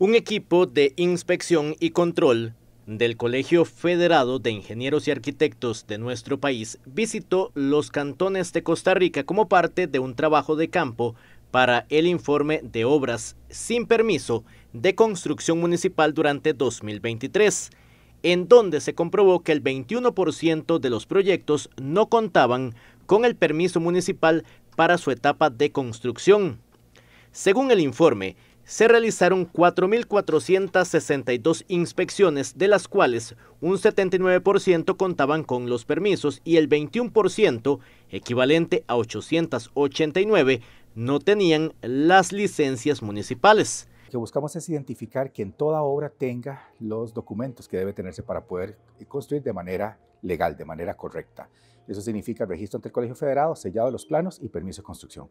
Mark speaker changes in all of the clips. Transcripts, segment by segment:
Speaker 1: Un equipo de inspección y control del Colegio Federado de Ingenieros y Arquitectos de nuestro país visitó los cantones de Costa Rica como parte de un trabajo de campo para el informe de obras sin permiso de construcción municipal durante 2023, en donde se comprobó que el 21% de los proyectos no contaban con el permiso municipal para su etapa de construcción. Según el informe, se realizaron 4.462 inspecciones, de las cuales un 79% contaban con los permisos y el 21%, equivalente a 889, no tenían las licencias municipales. Lo que buscamos es
Speaker 2: identificar que en toda obra tenga los documentos que debe tenerse para poder construir de manera legal, de manera correcta. Eso significa registro ante el Colegio Federado, sellado de los planos y permiso de construcción.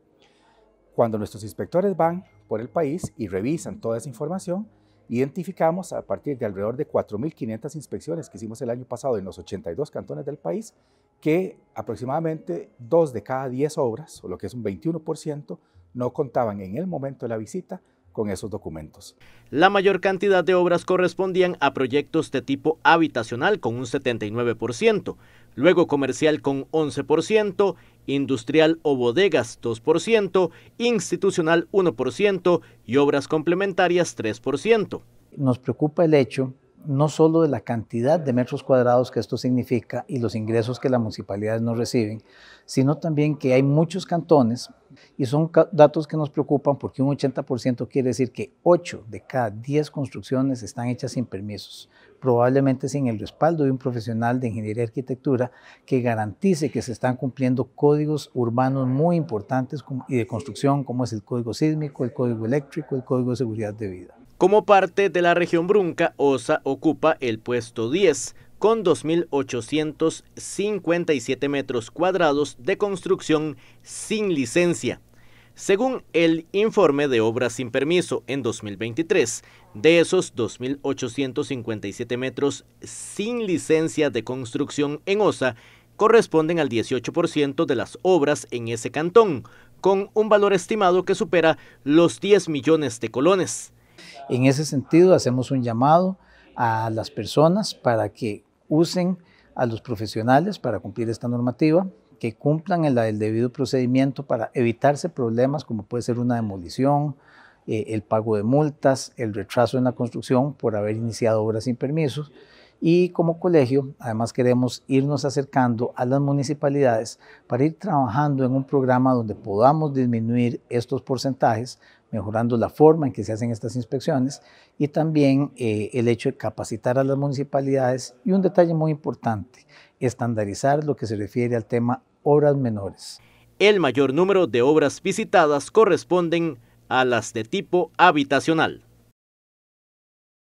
Speaker 2: Cuando nuestros inspectores van por el país y revisan toda esa información, identificamos a partir de alrededor de 4.500 inspecciones que hicimos el año pasado en los 82 cantones del país, que aproximadamente 2 de cada 10 obras, o lo que es un 21%, no contaban en el momento de la visita con esos documentos.
Speaker 1: La mayor cantidad de obras correspondían a proyectos de tipo habitacional con un 79%, luego comercial con 11%, industrial o bodegas 2%, institucional 1% y obras complementarias 3%.
Speaker 3: Nos preocupa el hecho no solo de la cantidad de metros cuadrados que esto significa y los ingresos que las municipalidades no reciben, sino también que hay muchos cantones y son datos que nos preocupan porque un 80% quiere decir que 8 de cada 10 construcciones están hechas sin permisos, probablemente sin el respaldo de un profesional de ingeniería y arquitectura que garantice que se están cumpliendo códigos urbanos muy importantes y de construcción, como es el código sísmico, el código eléctrico, el código de seguridad de vida.
Speaker 1: Como parte de la región Brunca, OSA ocupa el puesto 10 con 2.857 metros cuadrados de construcción sin licencia. Según el informe de obras sin permiso en 2023, de esos 2.857 metros sin licencia de construcción en OSA, corresponden al 18% de las obras en ese cantón, con un valor estimado que supera los 10 millones de colones.
Speaker 3: En ese sentido, hacemos un llamado a las personas para que usen a los profesionales para cumplir esta normativa, que cumplan el, del debido procedimiento para evitarse problemas como puede ser una demolición, eh, el pago de multas, el retraso en la construcción por haber iniciado obras sin permisos. Y como colegio, además queremos irnos acercando a las municipalidades para ir trabajando en un programa donde podamos disminuir estos porcentajes mejorando la forma en que se hacen estas inspecciones y también eh, el hecho de capacitar a las municipalidades y un detalle muy importante, estandarizar lo que se refiere al tema obras menores.
Speaker 1: El mayor número de obras visitadas corresponden a las de tipo habitacional.